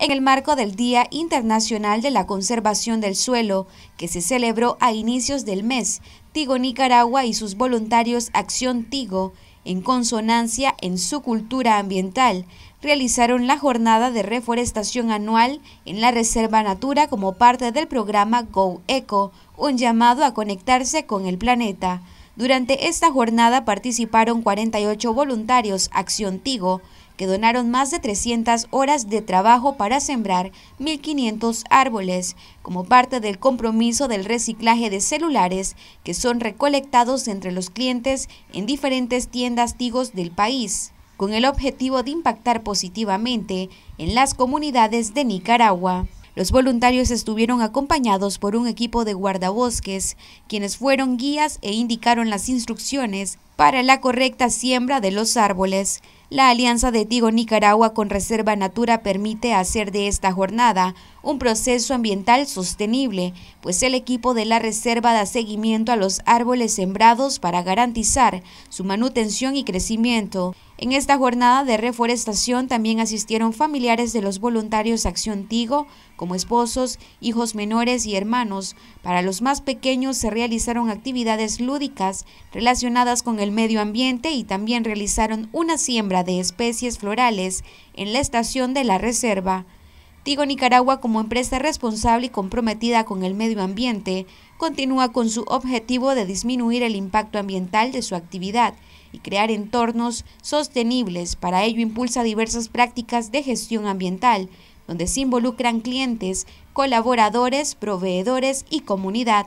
En el marco del Día Internacional de la Conservación del Suelo, que se celebró a inicios del mes, Tigo Nicaragua y sus voluntarios Acción Tigo, en consonancia en su cultura ambiental, realizaron la jornada de reforestación anual en la Reserva Natura como parte del programa Go Eco, un llamado a conectarse con el planeta. Durante esta jornada participaron 48 voluntarios Acción Tigo, que donaron más de 300 horas de trabajo para sembrar 1.500 árboles, como parte del compromiso del reciclaje de celulares que son recolectados entre los clientes en diferentes tiendas tigos del país, con el objetivo de impactar positivamente en las comunidades de Nicaragua. Los voluntarios estuvieron acompañados por un equipo de guardabosques, quienes fueron guías e indicaron las instrucciones para la correcta siembra de los árboles. La Alianza de Tigo Nicaragua con Reserva Natura permite hacer de esta jornada un proceso ambiental sostenible, pues el equipo de la reserva da seguimiento a los árboles sembrados para garantizar su manutención y crecimiento. En esta jornada de reforestación también asistieron familiares de los voluntarios Acción Tigo, como esposos, hijos menores y hermanos. Para los más pequeños se realizaron actividades lúdicas relacionadas con el medio ambiente y también realizaron una siembra de especies florales en la estación de la reserva. Tigo Nicaragua, como empresa responsable y comprometida con el medio ambiente, continúa con su objetivo de disminuir el impacto ambiental de su actividad y crear entornos sostenibles. Para ello impulsa diversas prácticas de gestión ambiental, donde se involucran clientes, colaboradores, proveedores y comunidad.